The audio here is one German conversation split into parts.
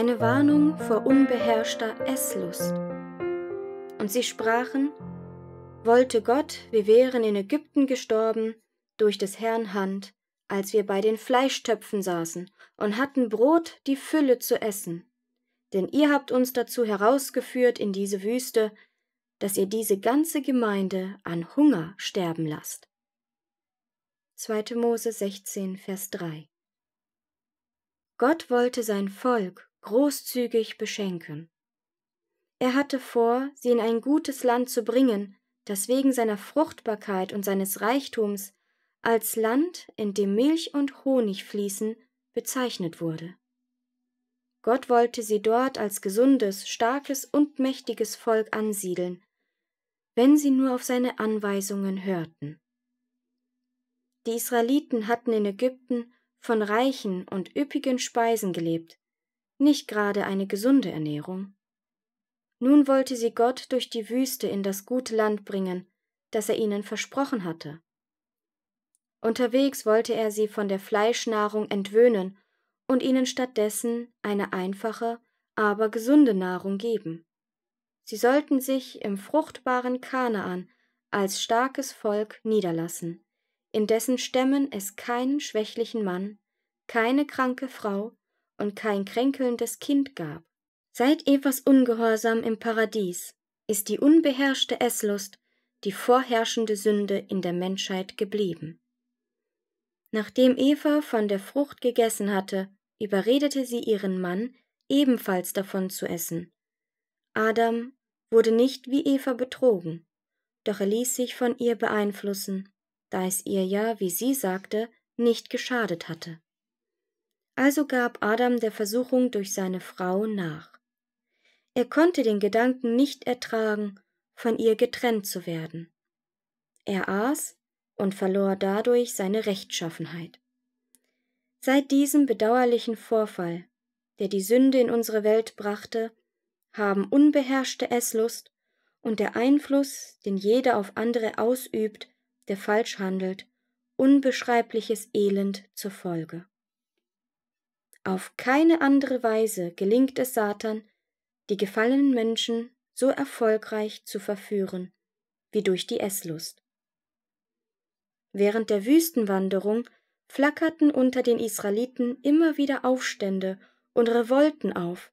eine Warnung vor unbeherrschter Esslust. Und sie sprachen, wollte Gott, wir wären in Ägypten gestorben durch des Herrn Hand, als wir bei den Fleischtöpfen saßen und hatten Brot die Fülle zu essen. Denn ihr habt uns dazu herausgeführt in diese Wüste, dass ihr diese ganze Gemeinde an Hunger sterben lasst. 2. Mose 16, Vers 3 Gott wollte sein Volk großzügig beschenken. Er hatte vor, sie in ein gutes Land zu bringen, das wegen seiner Fruchtbarkeit und seines Reichtums als Land, in dem Milch und Honig fließen, bezeichnet wurde. Gott wollte sie dort als gesundes, starkes und mächtiges Volk ansiedeln, wenn sie nur auf seine Anweisungen hörten. Die Israeliten hatten in Ägypten von reichen und üppigen Speisen gelebt, nicht gerade eine gesunde Ernährung. Nun wollte sie Gott durch die Wüste in das gute Land bringen, das er ihnen versprochen hatte. Unterwegs wollte er sie von der Fleischnahrung entwöhnen und ihnen stattdessen eine einfache, aber gesunde Nahrung geben. Sie sollten sich im fruchtbaren Kanaan als starkes Volk niederlassen, in dessen Stämmen es keinen schwächlichen Mann, keine kranke Frau und kein kränkelndes Kind gab. Seit Evas Ungehorsam im Paradies ist die unbeherrschte Esslust die vorherrschende Sünde in der Menschheit geblieben. Nachdem Eva von der Frucht gegessen hatte, überredete sie ihren Mann, ebenfalls davon zu essen. Adam wurde nicht wie Eva betrogen, doch er ließ sich von ihr beeinflussen, da es ihr ja, wie sie sagte, nicht geschadet hatte. Also gab Adam der Versuchung durch seine Frau nach. Er konnte den Gedanken nicht ertragen, von ihr getrennt zu werden. Er aß und verlor dadurch seine Rechtschaffenheit. Seit diesem bedauerlichen Vorfall, der die Sünde in unsere Welt brachte, haben unbeherrschte Esslust und der Einfluss, den jeder auf andere ausübt, der falsch handelt, unbeschreibliches Elend zur Folge. Auf keine andere Weise gelingt es Satan, die gefallenen Menschen so erfolgreich zu verführen wie durch die Esslust. Während der Wüstenwanderung flackerten unter den Israeliten immer wieder Aufstände und Revolten auf,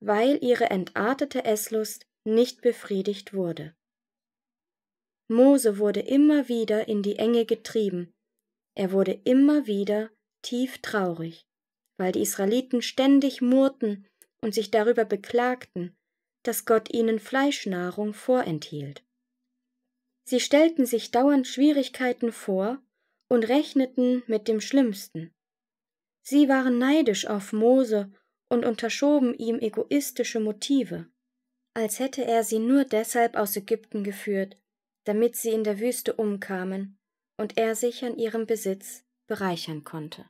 weil ihre entartete Esslust nicht befriedigt wurde. Mose wurde immer wieder in die Enge getrieben, er wurde immer wieder tief traurig weil die Israeliten ständig murrten und sich darüber beklagten, dass Gott ihnen Fleischnahrung vorenthielt. Sie stellten sich dauernd Schwierigkeiten vor und rechneten mit dem Schlimmsten. Sie waren neidisch auf Mose und unterschoben ihm egoistische Motive, als hätte er sie nur deshalb aus Ägypten geführt, damit sie in der Wüste umkamen und er sich an ihrem Besitz bereichern konnte.